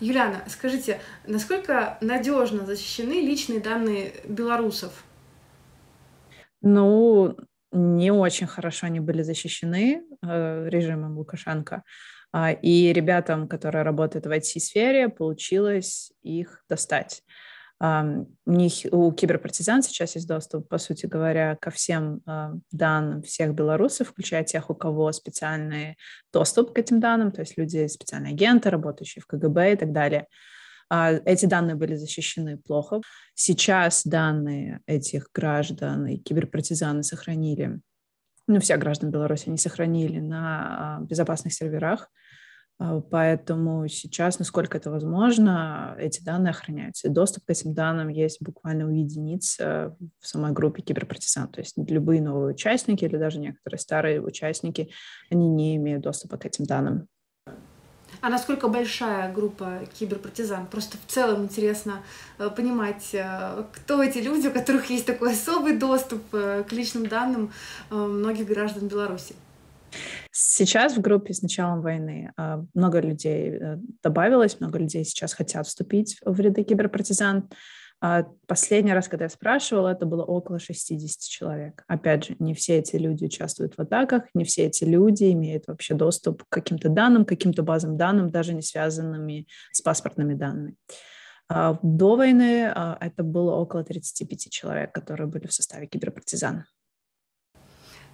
Юлиана, скажите, насколько надежно защищены личные данные белорусов? Ну, не очень хорошо они были защищены э, режимом Лукашенко. А, и ребятам, которые работают в IT-сфере, получилось их достать у них, у киберпартизан сейчас есть доступ, по сути говоря, ко всем а, данным всех белорусов, включая тех, у кого специальный доступ к этим данным, то есть люди, специальные агенты, работающие в КГБ и так далее. А, эти данные были защищены плохо. Сейчас данные этих граждан и киберпартизаны сохранили, ну, всех граждан Беларуси они сохранили на а, безопасных серверах, а, поэтому сейчас, насколько это возможно, эти данные охраняются. И доступ к этим данным есть буквально у единиц э, в самой группе киберпартизан. То есть любые новые участники или даже некоторые старые участники, они не имеют доступа к этим данным. А насколько большая группа киберпартизан? Просто в целом интересно э, понимать, э, кто эти люди, у которых есть такой особый доступ к личным данным многих граждан Беларуси. Сейчас в группе с началом войны а, много людей э, добавилось, много людей сейчас хотят вступить в ряды киберпартизан. А, последний раз, когда я спрашивала, это было около 60 человек. Опять же, не все эти люди участвуют в атаках, не все эти люди имеют вообще доступ к каким-то данным, к каким-то базам данным, даже не связанными с паспортными данными. А, до войны это было около 35 человек, которые были в составе киберпартизан.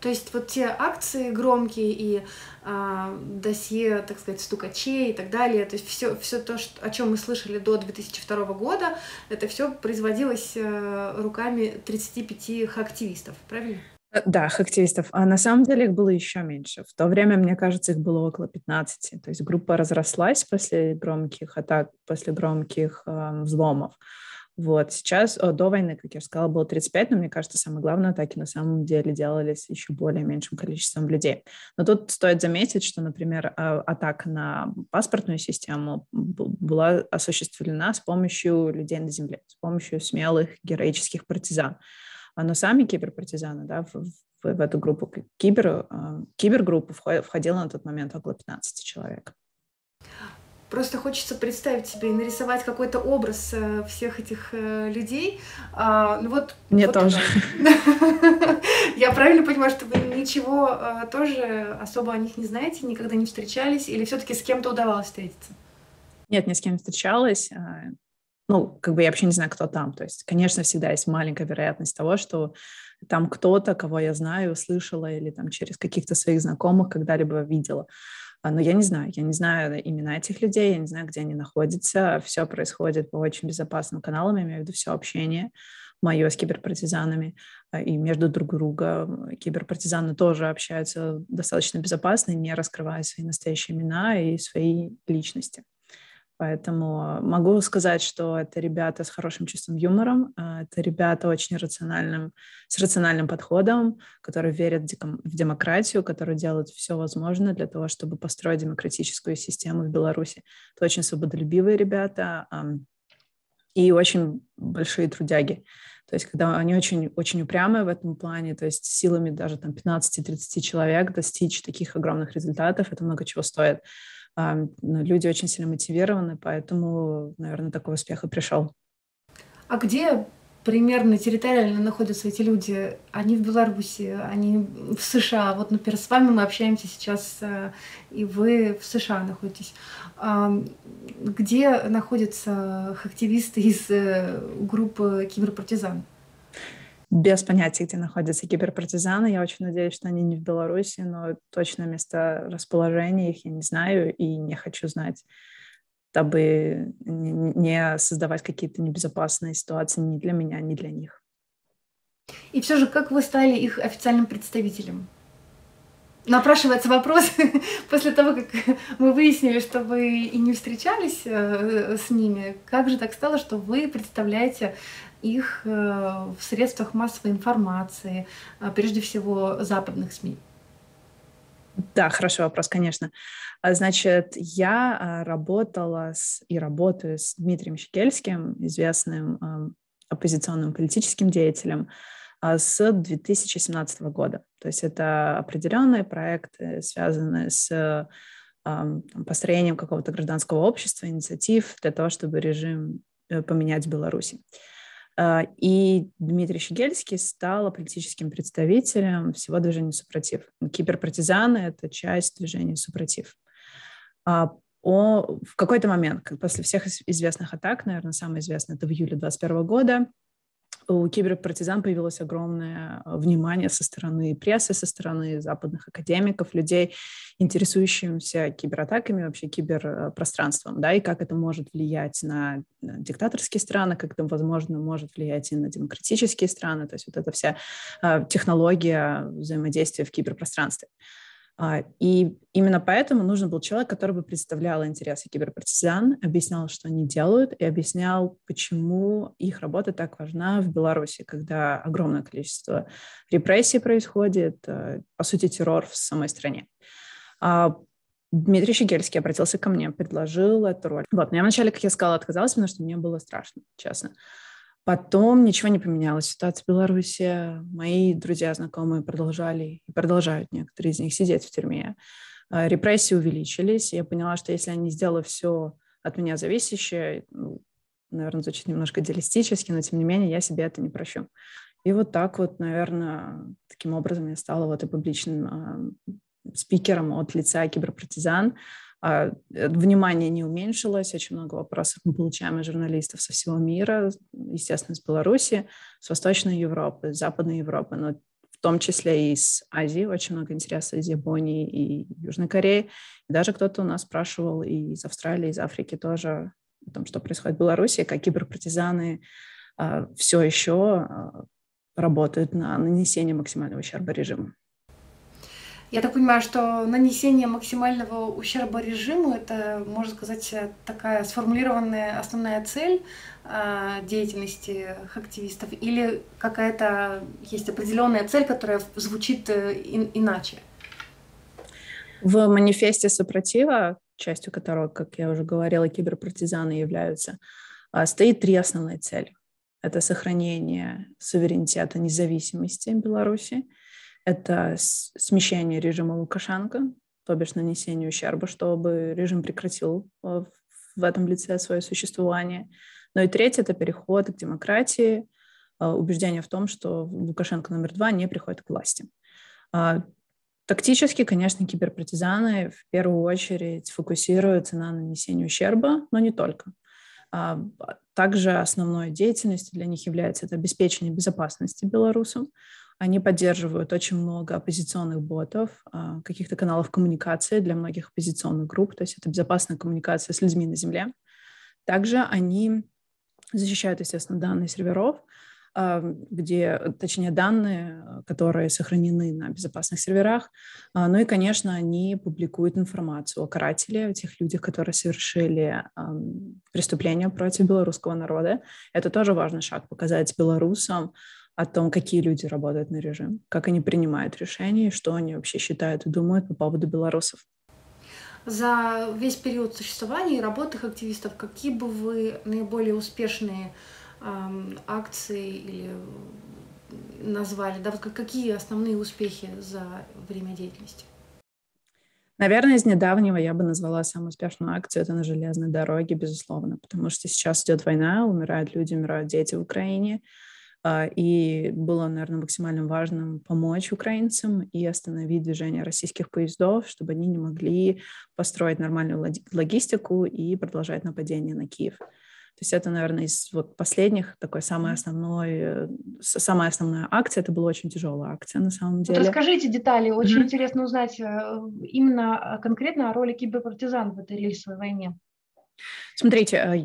То есть вот те акции громкие и э, досье, так сказать, стукачей и так далее, то есть все, все то, что, о чем мы слышали до 2002 года, это все производилось э, руками 35 активистов, правильно? Э, да, активистов. А на самом деле их было еще меньше. В то время, мне кажется, их было около 15. То есть группа разрослась после громких атак, после громких э, взломов. Вот сейчас э, до войны, как я уже сказала, было 35, но мне кажется, самое главное, атаки на самом деле делались еще более меньшим количеством людей. Но тут стоит заметить, что, например, а, атака на паспортную систему была осуществлена с помощью людей на земле, с помощью смелых героических партизан. А, но сами киберпартизаны, да, в, в, в эту группу кибер, э, кибергруппу входило на тот момент около 15 человек. Просто хочется представить себе и нарисовать какой-то образ э, всех этих э, людей. А, ну вот. Мне вот тоже. Я правильно понимаю, что вы ничего э, тоже особо о них не знаете, никогда не встречались, или все-таки с кем-то удавалось встретиться? Нет, ни с кем не встречалась. А, ну, как бы я вообще не знаю, кто там. То есть, конечно, всегда есть маленькая вероятность того, что там кто-то, кого я знаю, услышала или там через каких-то своих знакомых когда-либо видела. А, но ну, я не знаю, я не знаю имена этих людей, я не знаю, где они находятся, все происходит по очень безопасным каналам, я имею в виду все общение мое с киберпартизанами, а, и между друг друга киберпартизаны тоже общаются достаточно безопасно, не раскрывая свои настоящие имена и свои личности. Поэтому могу сказать, что это ребята с хорошим чувством юмора, а, это ребята очень рациональным, с рациональным подходом, которые верят в демократию, которые делают все возможное для того, чтобы построить демократическую систему в Беларуси. Это очень свободолюбивые ребята и очень большие трудяги. То есть, когда они очень, очень упрямые в этом плане, то есть силами даже там 15-30 человек достичь таких огромных результатов, это много чего стоит. А, ну, люди очень сильно мотивированы, поэтому, наверное, такой успех и пришел. А где примерно территориально находятся эти люди? Они в Беларуси, они в США. Вот, например, с вами мы общаемся сейчас, э, и вы в США находитесь. А, где находятся активисты из э, группы киберпартизан? без понятия, где находятся киберпартизаны. Я очень надеюсь, что они не в Беларуси, но точно место расположения их я не знаю и не хочу знать, дабы не создавать какие-то небезопасные ситуации ни для меня, ни для них. И все же, как вы стали их официальным представителем? Напрашивается вопрос после того, как мы выяснили, что вы и не встречались э, с ними. Как же так стало, что вы представляете их э, в средствах массовой информации, э, прежде всего западных СМИ? Да, хороший вопрос, конечно. А, значит, я а, работала с, и работаю с Дмитрием Щегельским, известным э, оппозиционным политическим деятелем, а, с 2017 года. То есть это определенные проекты, связанные с построением какого-то гражданского общества, инициатив для того, чтобы режим поменять в Беларуси. Э, и Дмитрий Щегельский стал политическим представителем всего движения «Супротив». Ну, Киберпартизаны — это часть движения «Супротив». А, о, в какой-то момент, после всех известных атак, наверное, самый известный это в июле 2021 года, у киберпартизан появилось огромное э, внимание со стороны прессы, со стороны западных академиков, людей, интересующихся кибератаками, вообще киберпространством, да, и как это может влиять на диктаторские страны, как это, возможно, может влиять и на демократические страны, то есть вот эта вся э, технология взаимодействия в киберпространстве. А, и именно поэтому нужен был человек, который бы представлял интересы киберпартизан, объяснял, что они делают, и объяснял, почему их работа так важна в Беларуси, когда огромное количество репрессий происходит, э, по сути, террор в самой стране. А, Дмитрий Щегельский обратился ко мне, предложил эту роль. Вот, но я вначале, как я сказала, отказалась, потому что мне было страшно, честно. Потом ничего не поменялось. Ситуация в Беларуси. Мои друзья, знакомые продолжали и продолжают некоторые из них сидеть в тюрьме. А, репрессии увеличились. Я поняла, что если они сделали все от меня зависящее, ну, наверное, звучит немножко идеалистически, но тем не менее я себе это не прощу. И вот так вот, наверное, таким образом я стала вот и публичным э, спикером от лица киберпартизан, а, э, внимание не уменьшилось, очень много вопросов мы получаем от журналистов со всего мира, естественно, с Беларуси, с Восточной Европы, с Западной Европы, но в том числе и из Азии, очень много интереса из Японии и Южной Кореи. И даже кто-то у нас спрашивал и из Австралии, из Африки тоже о том, что происходит в Беларуси, как киберпартизаны а, все еще а, работают на нанесение максимального ущерба режиму. Я так понимаю, что нанесение максимального ущерба режиму – это, можно сказать, такая сформулированная основная цель а, деятельности активистов? Или какая-то есть определенная цель, которая звучит э, иначе? В манифесте сопротива, частью которого, как я уже говорила, киберпартизаны являются, а, стоит три основные цели. Это сохранение суверенитета, независимости Беларуси – это смещение режима Лукашенко, то бишь нанесение ущерба, чтобы режим прекратил э, в этом лице свое существование. Но ну и третье – это переход к демократии, э, убеждение в том, что Лукашенко номер два не приходит к власти. А тактически, конечно, киберпартизаны в первую очередь фокусируются на нанесении ущерба, но не только. А, а также основной деятельностью для них является это обеспечение безопасности белорусам, они поддерживают очень много оппозиционных ботов, а, каких-то каналов коммуникации для многих оппозиционных групп, то есть это безопасная коммуникация с людьми на Земле. Также они защищают, естественно, данные серверов, а, где, точнее, данные, которые сохранены на безопасных серверах. А, ну и, конечно, они публикуют информацию о карателе, о тех людях, которые совершили преступления против белорусского народа. Это тоже важный шаг показать белорусам, о том, какие люди работают на режим, как они принимают решения, что они вообще считают и думают по поводу белорусов. За весь период существования и работы активистов, какие бы вы наиболее успешные эм, акции или назвали? Да, вот какие основные успехи за время деятельности? Наверное, из недавнего я бы назвала самую успешную акцию это на железной дороге, безусловно, потому что сейчас идет война, умирают люди, умирают дети в Украине. А, и было, наверное, максимально важным помочь украинцам и остановить движение российских поездов, чтобы они не могли построить нормальную логистику и продолжать нападение на Киев. То есть это, наверное, из вот последних такой самой основной, самая основная акция. Это была очень тяжелая акция на самом деле. Вот расскажите детали. Очень mm-hmm. интересно узнать э, именно а, конкретно о роли киберпартизан в этой рельсовой войне. Смотрите, а,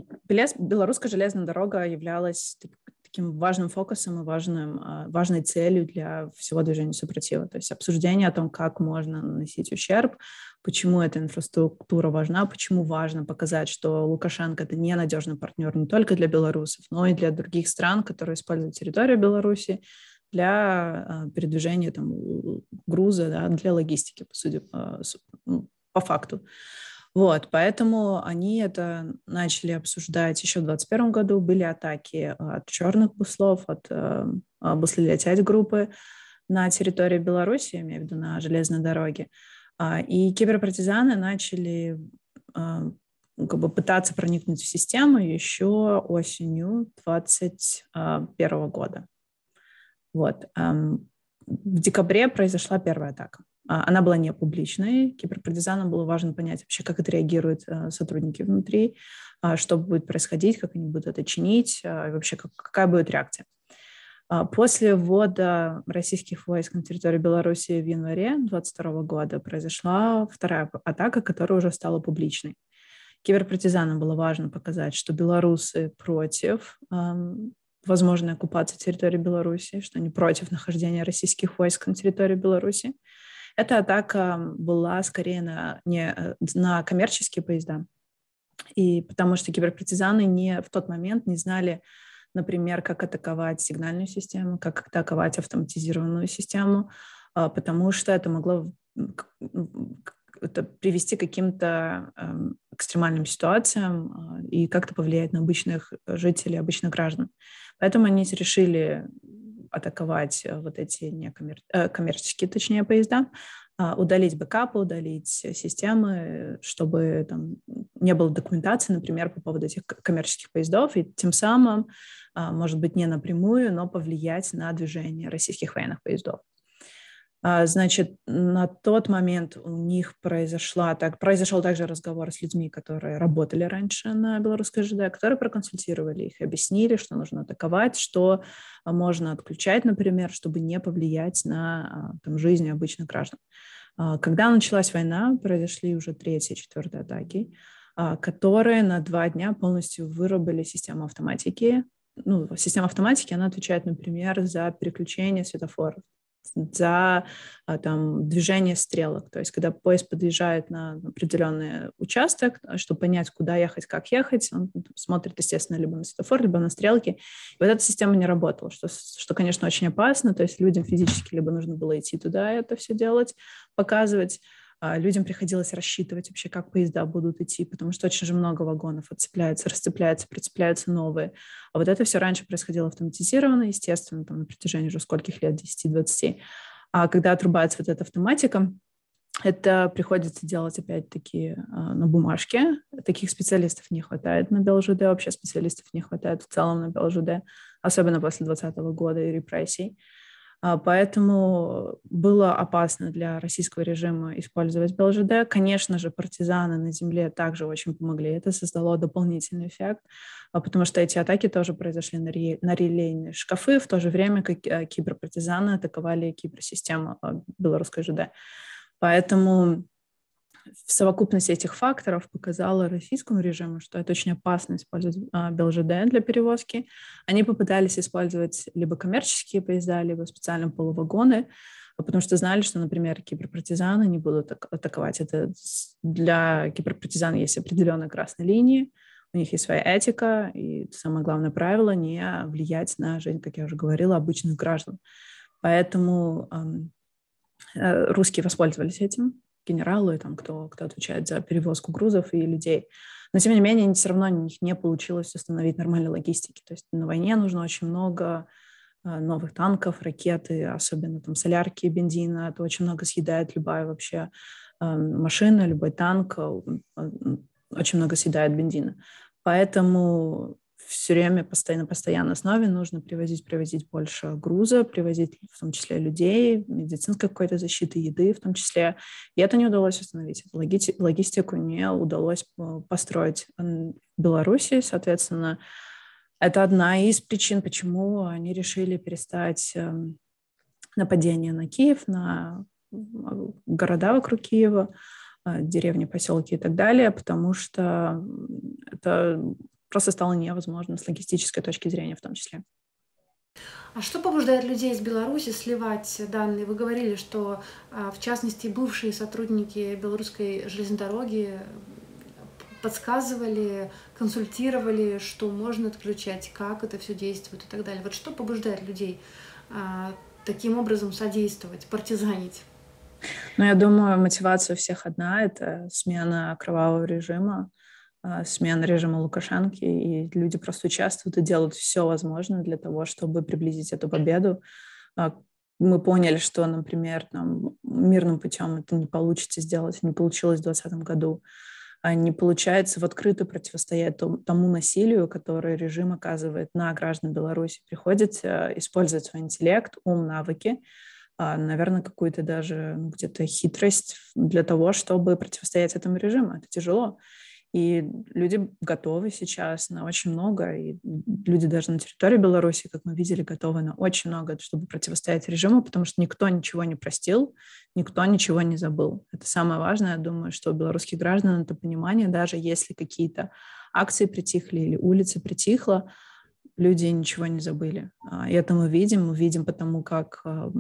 Белорусская железная дорога являлась типа, таким важным фокусом и важным, а, важной целью для всего движения сопротива. То есть обсуждение о том, как можно наносить ущерб, почему эта инфраструктура важна, почему важно показать, что Лукашенко – это ненадежный партнер не только для белорусов, но и для других стран, которые используют территорию Беларуси для а, передвижения там, груза, да, для логистики, по, сути, а, ну, по факту. Вот, поэтому они это начали обсуждать еще в 2021 году. Были атаки от черных буслов, от э, а, буслелетять группы на территории Беларуси, я имею в виду на железной дороге. А, и киберпартизаны начали а, как бы пытаться проникнуть в систему еще осенью 2021 года. Вот. В декабре произошла первая атака. А, она была не публичной. Киберпартизанам было важно понять вообще, как отреагируют э, сотрудники внутри, а, что будет происходить, как они будут это чинить, а, и вообще какая будет реакция. После ввода российских войск на территории Беларуси в январе 2022 года произошла вторая атака, которая уже стала публичной. Киберпартизанам было важно показать, что белорусы против эм, возможной оккупации территории Беларуси, что они против нахождения российских войск на территории Беларуси. Эта атака была скорее на, не, э, на коммерческие поезда, и потому что киберпартизаны не в тот момент не знали, например, как атаковать сигнальную систему, как атаковать автоматизированную систему, а, потому что это могло это привести к каким-то эм, экстремальным ситуациям а, и как-то повлиять на обычных жителей, обычных граждан. Поэтому они решили атаковать э, вот эти некоммер... Э, коммерческие, точнее, поезда, а, удалить бэкапы, удалить системы, э, чтобы там не было документации, например, по поводу этих коммерческих поездов, и тем самым, а, может быть, не напрямую, но повлиять на движение российских военных поездов. А, значит, на тот момент у них произошла, так, произошел также разговор с людьми, которые работали раньше на белорусской ЖД, которые проконсультировали их, объяснили, что нужно атаковать, что можно отключать, например, чтобы не повлиять на а, там, жизнь обычных граждан. А, когда началась война, произошли уже третья, четвертая атаки, которые на два дня полностью вырубили систему автоматики. Ну, система автоматики, она отвечает, например, за переключение светофоров за а, там, движение стрелок. То есть, когда поезд подъезжает на определенный участок, а, чтобы понять, куда ехать, как ехать, он смотрит, естественно, либо на светофор, либо на стрелки. И вот эта система не работала, что, что, конечно, очень опасно. То есть людям физически либо нужно было идти туда это все делать, показывать, а, людям приходилось рассчитывать вообще, как поезда будут идти, потому что очень же много вагонов отцепляется, расцепляется, прицепляются новые. А вот это все раньше происходило автоматизированно, естественно, там, на протяжении уже скольких лет, 10-20. А когда отрубается вот эта автоматика, это приходится делать опять-таки а, на бумажке. Таких специалистов не хватает на БелЖД, вообще специалистов не хватает в целом на БелЖД, особенно после 2020 года и репрессий. А, поэтому было опасно для российского режима использовать БЛЖД. Конечно же, партизаны на земле также очень помогли. Это создало дополнительный эффект, а, потому что эти атаки тоже произошли на, ре... релейные шкафы, в то же время как а, киберпартизаны атаковали киберсистему белорусской ЖД. Поэтому в совокупности этих факторов показала российскому режиму, что это очень опасно использовать а, БелЖД для перевозки. Они попытались использовать либо коммерческие поезда, либо специальные полувагоны, потому что знали, что, например, киберпартизаны не будут атаковать. Это для киберпартизан есть определенная красная линия, у них есть своя этика, и самое главное правило — не влиять на жизнь, как я уже говорила, обычных граждан. Поэтому э, русские воспользовались этим, генералы, там, кто, кто отвечает за перевозку грузов и людей. Но, тем не менее, все равно у них не получилось установить нормальной логистики. То есть на войне нужно очень много э, новых танков, ракеты, особенно там солярки, бензина. Это очень много съедает любая вообще эм, машина, любой танк. Э, э, очень много съедает бензина. Поэтому все время постоянно, постоянной основе нужно привозить, привозить больше груза, привозить в том числе людей, медицинской какой-то защиты, еды в том числе. И это не удалось установить логи логистику не удалось э, построить в Белоруссии, соответственно, это одна из причин, почему они решили перестать эм, нападение на Киев, на города вокруг Киева, э, деревни, поселки и так далее, потому что это просто стало невозможно с логистической точки зрения в том числе. А что побуждает людей из Беларуси сливать данные? Вы говорили, что а, в частности бывшие сотрудники белорусской железной дороги подсказывали, консультировали, что можно отключать, как это все действует и так далее. Вот что побуждает людей а, таким образом содействовать, партизанить? Ну, я думаю, мотивация у всех одна — это смена кровавого режима, а, смены режима Лукашенко, и люди просто участвуют и делают все возможное для того, чтобы приблизить эту победу. А, мы поняли, что, например, там, мирным путем это не получится сделать, не получилось в 2020 году. А не получается в открытую противостоять тому насилию, которое режим оказывает на граждан Беларуси. Приходится использовать свой интеллект, ум, навыки, наверное, какую-то даже ну, где-то хитрость для того, чтобы противостоять этому режиму. Это тяжело. И люди готовы сейчас на очень много, и люди даже на территории Беларуси, как мы видели, готовы на очень много, чтобы противостоять режиму, потому что никто ничего не простил, никто ничего не забыл. Это самое важное, я думаю, что у белорусских граждан это понимание, даже если какие-то акции притихли или улица притихла, люди ничего не забыли. А, и это мы видим, мы видим потому, как а,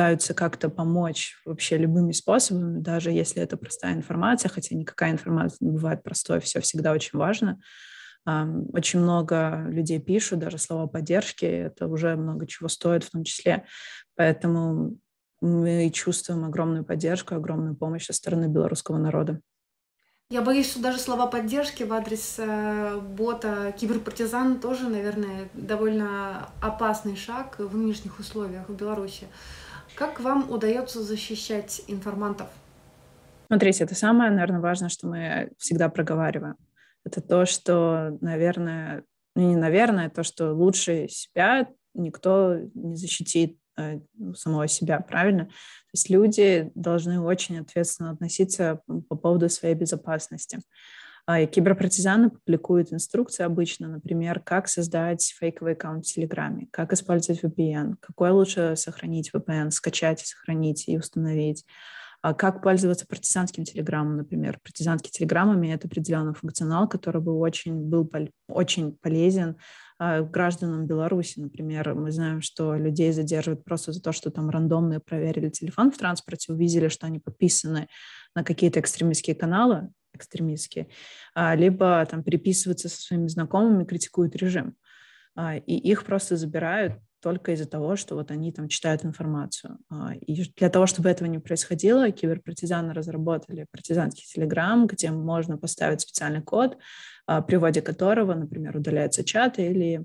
пытаются как-то помочь вообще любыми способами, даже если это простая информация, хотя никакая информация не бывает простой, все всегда очень важно. Очень много людей пишут, даже слова поддержки, это уже много чего стоит в том числе. Поэтому мы чувствуем огромную поддержку, огромную помощь со стороны белорусского народа. Я боюсь, что даже слова поддержки в адрес э, бота киберпартизан тоже, наверное, довольно опасный шаг в нынешних условиях в Беларуси. Как вам удается защищать информантов? Смотрите, это самое, наверное, важное, что мы всегда проговариваем. Это то, что, наверное, ну не наверное, а то, что лучше себя никто не защитит э, ну, самого себя, правильно? То есть люди должны очень ответственно относиться по поводу своей безопасности. А, и киберпартизаны публикуют инструкции обычно, например, как создать фейковый аккаунт в Телеграме, как использовать VPN, какой лучше сохранить VPN, скачать, сохранить и установить, а как пользоваться партизанским телеграммом, например. Партизанские телеграммами — имеет определенный функционал, который был очень, был очень полезен а, гражданам Беларуси, например, мы знаем, что людей задерживают просто за то, что там рандомные проверили телефон в транспорте, увидели, что они подписаны на какие-то экстремистские каналы, экстремистские, а, либо там переписываются со своими знакомыми, критикуют режим. А, и их просто забирают только из-за того, что вот они там читают информацию. А, и для того, чтобы этого не происходило, киберпартизаны разработали партизанский телеграм, где можно поставить специальный код, при вводе которого, например, удаляется чат или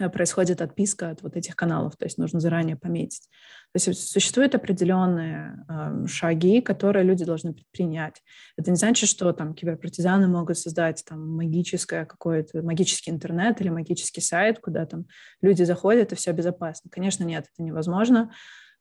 Э, происходит отписка от вот этих каналов, то есть нужно заранее пометить. То есть существуют определенные э, шаги, которые люди должны предпринять. Это не значит, что там киберпартизаны могут создать там магическое какое-то, магический интернет или магический сайт, куда там люди заходят и все безопасно. Конечно, нет, это невозможно.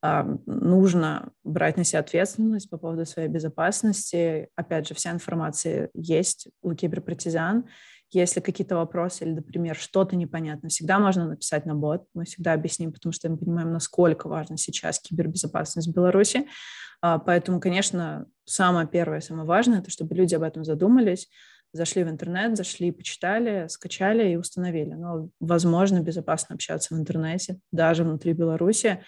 Э, нужно брать на себя ответственность по поводу своей безопасности. Опять же, вся информация есть у киберпартизан, если какие-то вопросы или, например, что-то непонятно, всегда можно написать на бот. Мы всегда объясним, потому что мы понимаем, насколько важна сейчас кибербезопасность в Беларуси. А, поэтому, конечно, самое первое, самое важное, это чтобы люди об этом задумались, зашли в интернет, зашли, почитали, скачали и установили. Но, возможно, безопасно общаться в интернете, даже внутри Беларуси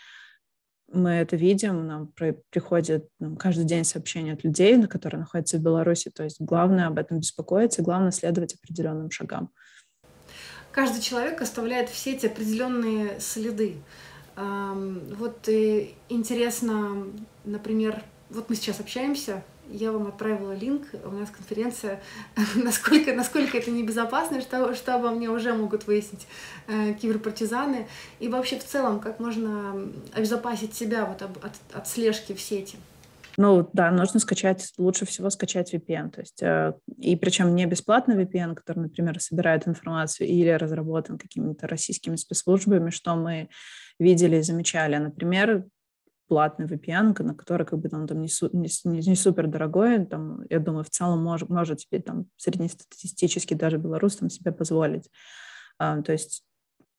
мы это видим, нам при, приходит нам каждый день сообщение от людей, на которые находятся в Беларуси. То есть главное об этом беспокоиться, главное следовать определенным шагам. Каждый человек оставляет все эти определенные следы. Вот э, интересно, например, вот мы сейчас общаемся, я вам отправила линк, у нас конференция, насколько, насколько это небезопасно, что, что обо мне уже могут выяснить э, киберпартизаны, и вообще в целом, как можно обезопасить себя вот об, от, от слежки в сети. Ну да, нужно скачать, лучше всего скачать VPN, то есть, э, и причем не бесплатный VPN, который, например, собирает информацию или разработан какими-то российскими спецслужбами, что мы видели и замечали. Например, платный VPN, на который как бы он там не, су, не, не супер дорогой, там, я думаю, в целом мож, может себе там среднестатистически даже белорус там себе позволить. А, то есть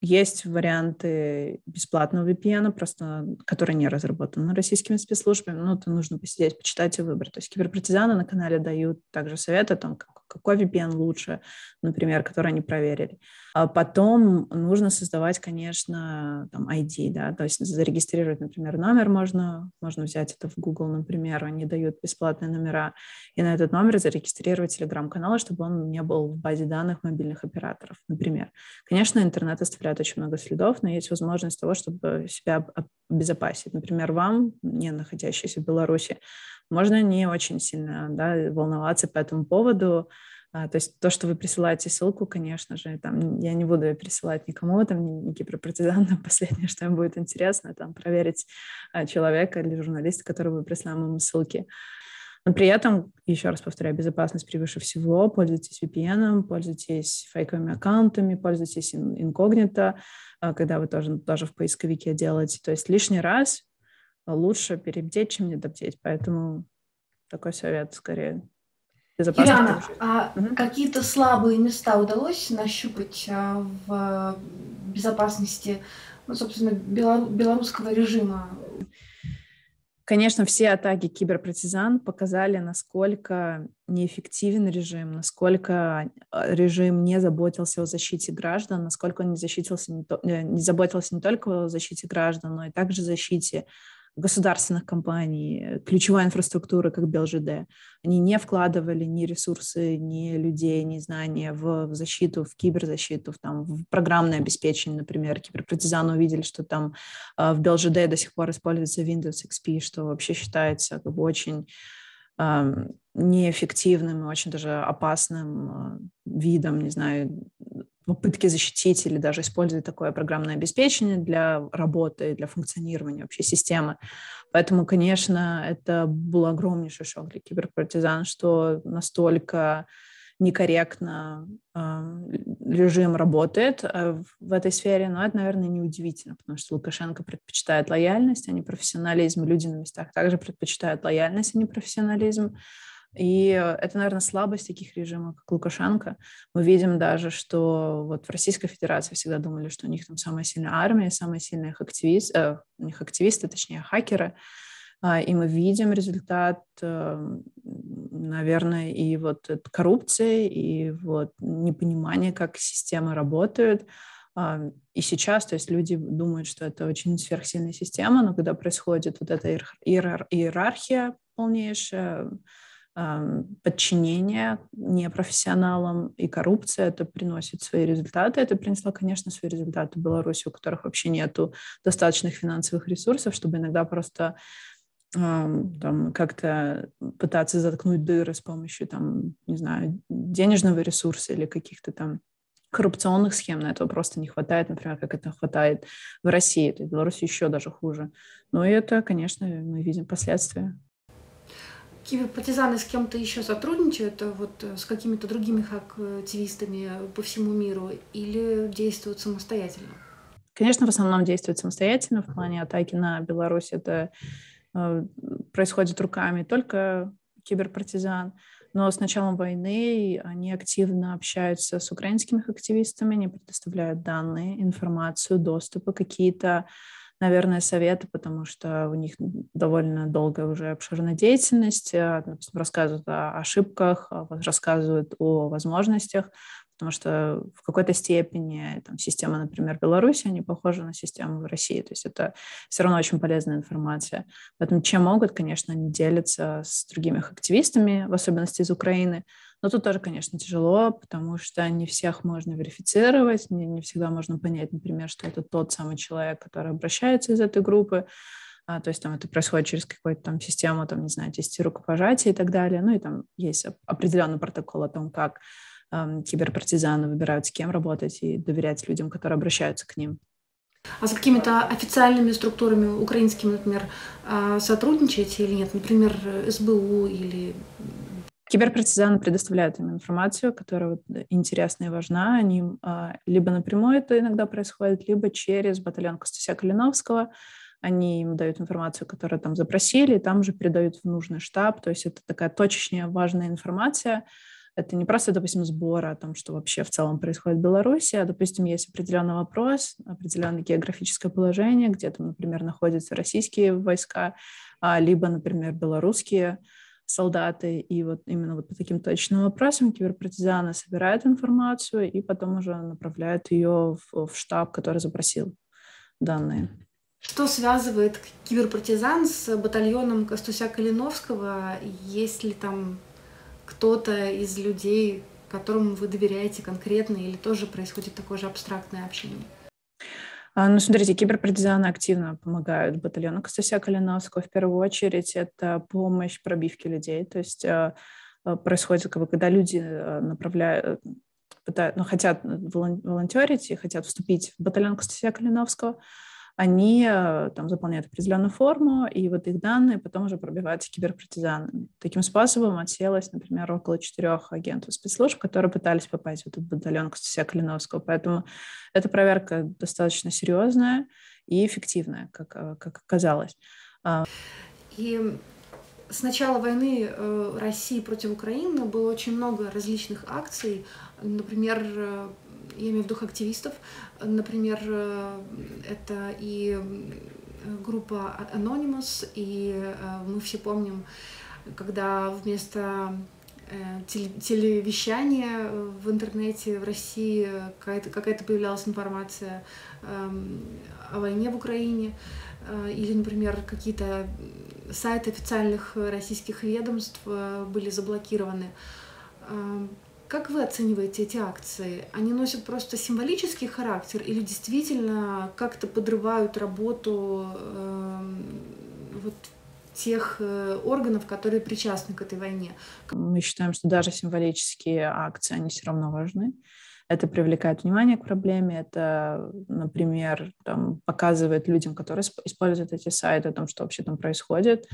есть варианты бесплатного VPN, просто который не разработан российскими спецслужбами, но то нужно посидеть, почитать и выбрать. То есть киберпартизаны на канале дают также советы, там, как какой VPN лучше, например, который они проверили. А потом нужно создавать, конечно, там ID, да, то есть зарегистрировать, например, номер можно, можно взять это в Google, например, они дают бесплатные номера, и на этот номер зарегистрировать телеграм-канал, чтобы он не был в базе данных мобильных операторов, например. Конечно, интернет оставляет очень много следов, но есть возможность того, чтобы себя обезопасить. Например, вам, не находящийся в Беларуси, можно не очень сильно да, волноваться по этому поводу. А, то есть то, что вы присылаете ссылку, конечно же, там я не буду ее присылать никому, там дневники про партизан, последнее, что им будет интересно, там проверить а, человека или журналиста, которого вы прислали ему ссылки. Но при этом, еще раз повторяю, безопасность превыше всего. Пользуйтесь VPN, пользуйтесь фейковыми аккаунтами, пользуйтесь инкогнито, а, когда вы тоже, тоже в поисковике делаете. То есть лишний раз лучше перебдеть, чем недобдеть. Поэтому такой совет скорее. Ирана, а угу. какие-то слабые места удалось нащупать а, в а, безопасности, ну, собственно, бело- белорусского режима? Конечно, все атаки киберпартизан показали, насколько неэффективен режим, насколько а, режим не заботился о защите граждан, насколько он не, защитился не, то, э, не заботился не только о защите граждан, но и также защите государственных компаний, ключевая инфраструктура, как БелЖД. Они не вкладывали ни ресурсы, ни людей, ни знания в, защиту, в киберзащиту, в, там, в программное обеспечение, например. Киберпартизаны увидели, что там а, в БелЖД до сих пор используется Windows XP, что вообще считается как бы очень неэффективным и очень даже опасным а, видом, не знаю, попытки защитить или даже использовать такое программное обеспечение для работы, для функционирования общей системы. Поэтому, конечно, это был огромнейший шок для киберпартизан, что настолько некорректно э, режим работает э, в этой сфере, но это, наверное, неудивительно, потому что Лукашенко предпочитает лояльность, а не профессионализм. Люди на местах также предпочитают лояльность, а не профессионализм. И э, это, наверное, слабость таких режимов, как Лукашенко. Мы видим даже, что вот в Российской Федерации всегда думали, что у них там самая сильная армия, самые сильные их активисты, э, у них активисты, точнее, хакеры. А, и мы видим результат, эм, наверное, и вот коррупции, и вот непонимание, как системы работают. И сейчас, то есть люди думают, что это очень сверхсильная система, но когда происходит вот эта иерархия полнейшая, подчинение непрофессионалам и коррупция, это приносит свои результаты. Это принесло, конечно, свои результаты Беларуси, у которых вообще нету достаточных финансовых ресурсов, чтобы иногда просто там, как-то пытаться заткнуть дыры с помощью, там, не знаю, денежного ресурса или каких-то там коррупционных схем на этого просто не хватает, например, как это хватает в России. То есть в Беларуси еще даже хуже. Но ну это, конечно, мы видим последствия киберпартизаны с кем-то еще сотрудничают, э, вот э, с какими-то другими активистами э, по всему миру, или действуют самостоятельно? Конечно, в основном действуют самостоятельно. В плане атаки на Беларусь это э, происходит руками только киберпартизан. Но с началом войны они активно общаются с украинскими активистами, они предоставляют данные, информацию, доступы, какие-то наверное, советы, потому что у них довольно долгая уже обширная деятельность, э, допустим, рассказывают о ошибках, а рассказывают о возможностях, потому что в какой-то степени там, система, например, Беларуси, они похожи на систему в России, то есть это все равно очень полезная информация. Поэтому чем могут, конечно, они делятся с другими активистами, в особенности из Украины, но тут тоже, конечно, тяжело, потому что не всех можно верифицировать, не, не всегда можно понять, например, что это тот самый человек, который обращается из этой группы. А, то есть там это происходит через какую-то там систему, там, не знаю, 10 рукопожатий и так далее. Ну и там есть определенный протокол о том, как эм, киберпартизаны выбирают, с кем работать и доверять людям, которые обращаются к ним. А с какими-то официальными структурами украинскими, например, э, сотрудничаете или нет? Например, э, СБУ или Киберпартизаны предоставляют им информацию, которая вот э, интересна и важна. Они а, либо напрямую это иногда происходит, либо через батальон Костася Калиновского. Они им дают информацию, которую там запросили, и там же передают в нужный штаб. То есть это такая точечная важная информация, это не просто, допустим, сбора о том, что вообще в целом происходит в Беларуси, а, допустим, есть определенный вопрос, определенное географическое положение, где там, например, находятся российские войска, а, либо, например, белорусские, солдаты, и вот именно вот по таким точным вопросам киберпартизаны собирают информацию и потом уже направляют ее в, в штаб, который запросил данные. Что связывает киберпартизан с батальоном Костуся Калиновского? Есть ли там кто-то из людей, которому вы доверяете конкретно, или тоже происходит такое же абстрактное общение? А, ну, смотрите, киберпартизаны активно помогают батальону Костася Калиновского. В первую очередь это помощь пробивки людей, то есть э, э, происходит, как бы, когда люди э, направляют, пытают, ну, хотят волонтерить и хотят вступить в батальон Костася Калиновского, они э, там заполняют определенную форму, и вот их данные потом уже пробиваются киберпартизанами. Таким способом отсеялось, например, около четырех агентов спецслужб, которые пытались попасть в эту батальон Костюся Клиновского. Поэтому эта проверка достаточно серьезная и эффективная, как, э, как оказалось. А, и с начала войны э, России против Украины было очень много различных акций. Например, я имею в виду активистов, например, э, это и группа а-, Anonymous, и э, мы все помним, когда вместо э, телевещания в интернете в России, какая-то какая появлялась информация эм, о войне в Украине, или, например, какие-то сайты официальных российских ведомств были заблокированы. Эм, как вы оцениваете эти акции? Они носят просто символический характер или действительно как-то подрывают работу э, вот тех э, органов, которые причастны к этой войне? Мы считаем, что даже символические акции, они все равно важны. Это привлекает внимание к проблеме, это, например, там, показывает людям, которые используют эти сайты, о том, что вообще там происходит.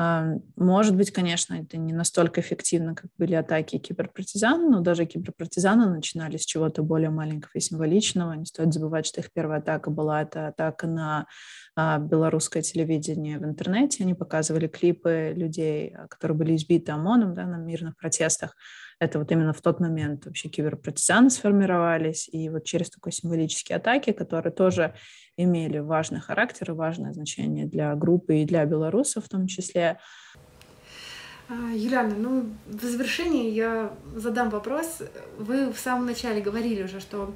А, может быть, конечно, это не настолько эффективно, как были атаки киберпартизан, но даже киберпартизаны начинали с чего-то более маленького и символичного. Не стоит забывать, что их первая атака была это атака на а, белорусское телевидение в интернете. Они показывали клипы людей, а, которые были избиты ОМОНом да, на мирных протестах. Это вот именно в тот момент вообще киберпартизаны сформировались, и вот через такой символические атаки, которые тоже имели важный характер и важное значение для группы и для белорусов в том числе. А, Юлиана, ну, в завершении я задам вопрос. Вы в самом начале говорили уже, что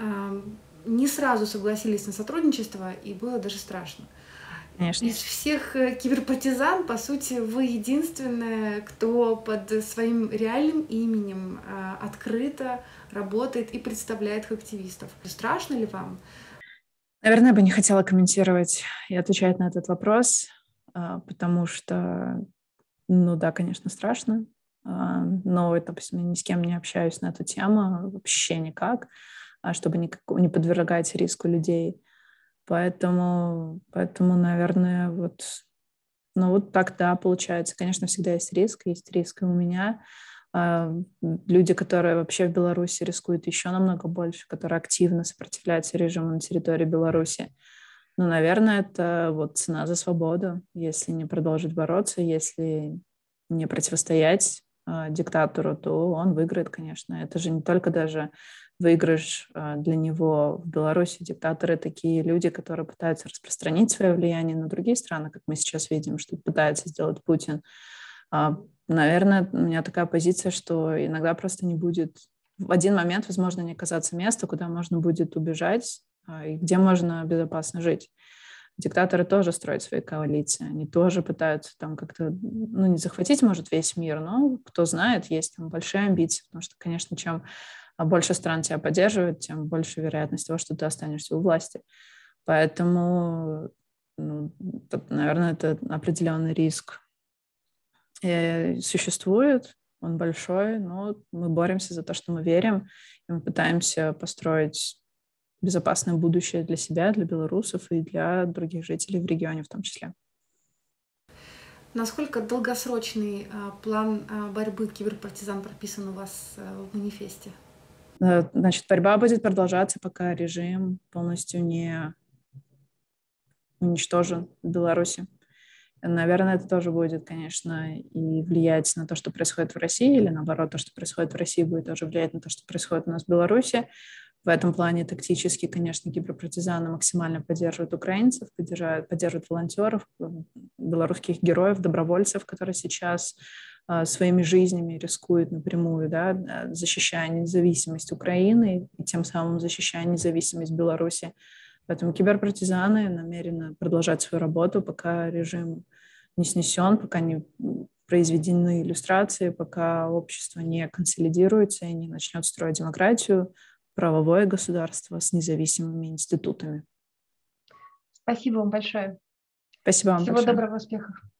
э, не сразу согласились на сотрудничество, и было даже страшно. Э, Конечно. Из всех э, киберпартизан, по сути, вы единственная, кто под своим реальным именем э, открыто работает и представляет активистов. Страшно ли вам? Наверное, я бы не хотела комментировать и отвечать на этот вопрос, а, потому что, ну да, конечно, страшно, а, но, допустим, ни с кем не общаюсь на эту тему вообще никак, а чтобы не подвергать риску людей. Поэтому, поэтому, наверное, вот, ну вот так, да, получается. Конечно, всегда есть риск, есть риск и у меня. А, люди, которые вообще в Беларуси рискуют еще намного больше, которые активно сопротивляются режиму на территории Беларуси. Ну, наверное, это вот цена за свободу, если не продолжить бороться, если не противостоять а, диктатору, то он выиграет, конечно. Это же не только даже выигрыш а, для него в Беларуси. Диктаторы такие люди, которые пытаются распространить свое влияние на другие страны, как мы сейчас видим, что пытается сделать Путин. А, наверное, у меня такая позиция, что иногда просто не будет в один момент, возможно, не оказаться места, куда можно будет убежать а, и где можно безопасно жить диктаторы тоже строят свои коалиции, они тоже пытаются там как-то, ну, не захватить, может, весь мир, но кто знает, есть там большие амбиции, потому что, конечно, чем а больше стран тебя поддерживает, тем больше вероятность того, что ты останешься у власти. Поэтому, ну, наверное, это определенный риск и э, существует, он большой, но мы боремся за то, что мы верим, и мы пытаемся построить безопасное будущее для себя, для белорусов и для других жителей в регионе в том числе. Насколько долгосрочный а, план а, борьбы киберпартизан прописан у вас а, в манифесте? Э, значит, борьба будет продолжаться, пока режим полностью не уничтожен в Беларуси. Наверное, это тоже будет, конечно, и влиять на то, что происходит в России, или наоборот, то, что происходит в России, будет тоже влиять на то, что происходит у нас в Беларуси. В этом плане тактически, конечно, киберпартизаны максимально поддерживают украинцев, поддерживают, поддерживают волонтеров, белорусских героев, добровольцев, которые сейчас а, своими жизнями рискует напрямую, да, а, защищая независимость Украины и тем самым защищая независимость Беларуси. Поэтому киберпартизаны намерены продолжать свою работу, пока режим не снесен, пока не произведены иллюстрации, пока общество не консолидируется и не начнет строить демократию, правовое государство с независимыми институтами. Спасибо вам большое. Спасибо вам Всего большое. доброго, успехов.